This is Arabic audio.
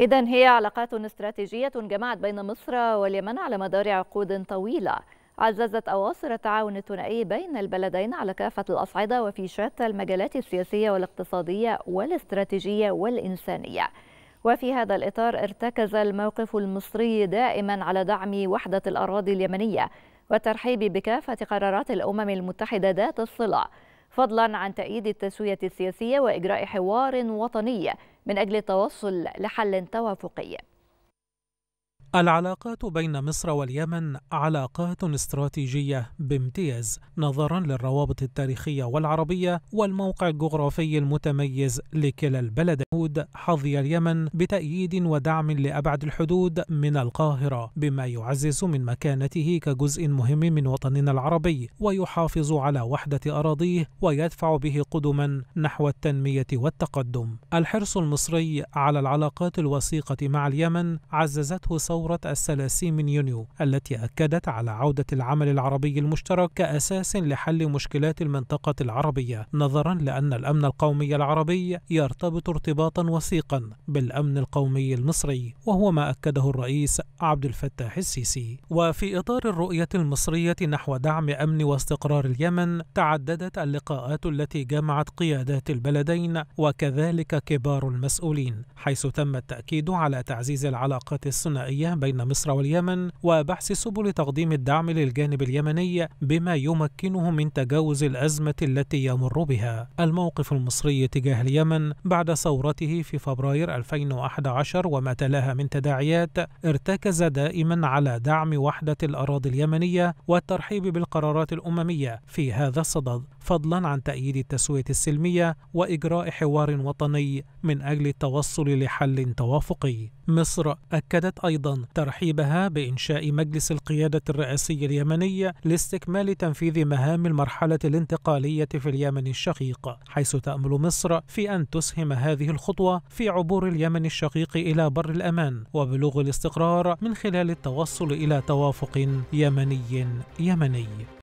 إذا هي علاقات استراتيجية جمعت بين مصر واليمن على مدار عقود طويلة عززت أواصر التعاون الثنائي بين البلدين على كافة الأصعدة وفي شتى المجالات السياسية والاقتصادية والاستراتيجية والإنسانية وفي هذا الإطار ارتكز الموقف المصري دائما على دعم وحدة الأراضي اليمنية والترحيب بكافة قرارات الأمم المتحدة ذات الصلة فضلا عن تأييد التسوية السياسية وإجراء حوار وطني من أجل التوصل لحل توافقي العلاقات بين مصر واليمن علاقات استراتيجية بامتياز نظرا للروابط التاريخية والعربية والموقع الجغرافي المتميز لكلا البلدين حظي اليمن بتأييد ودعم لأبعد الحدود من القاهرة بما يعزز من مكانته كجزء مهم من وطننا العربي ويحافظ على وحدة أراضيه ويدفع به قدما نحو التنمية والتقدم الحرص المصري على العلاقات الوثيقة مع اليمن عززته صوت ثورة الثلاثين من يونيو التي أكدت على عودة العمل العربي المشترك كأساس لحل مشكلات المنطقة العربية نظرا لأن الأمن القومي العربي يرتبط ارتباطا وثيقا بالأمن القومي المصري وهو ما أكده الرئيس عبد الفتاح السيسي وفي إطار الرؤية المصرية نحو دعم أمن واستقرار اليمن تعددت اللقاءات التي جمعت قيادات البلدين وكذلك كبار المسؤولين حيث تم التأكيد على تعزيز العلاقات الثنائية السلام بين مصر واليمن وبحث سبل تقديم الدعم للجانب اليمني بما يمكنه من تجاوز الأزمة التي يمر بها الموقف المصري تجاه اليمن بعد ثورته في فبراير 2011 وما تلاها من تداعيات ارتكز دائما على دعم وحدة الأراضي اليمنية والترحيب بالقرارات الأممية في هذا الصدد فضلا عن تأييد التسوية السلمية وإجراء حوار وطني من أجل التوصل لحل توافقي مصر أكدت أيضا ترحيبها بإنشاء مجلس القيادة الرئاسي اليمني لاستكمال تنفيذ مهام المرحلة الانتقالية في اليمن الشقيق حيث تأمل مصر في أن تسهم هذه الخطوة في عبور اليمن الشقيق إلى بر الأمان وبلوغ الاستقرار من خلال التوصل إلى توافق يمني يمني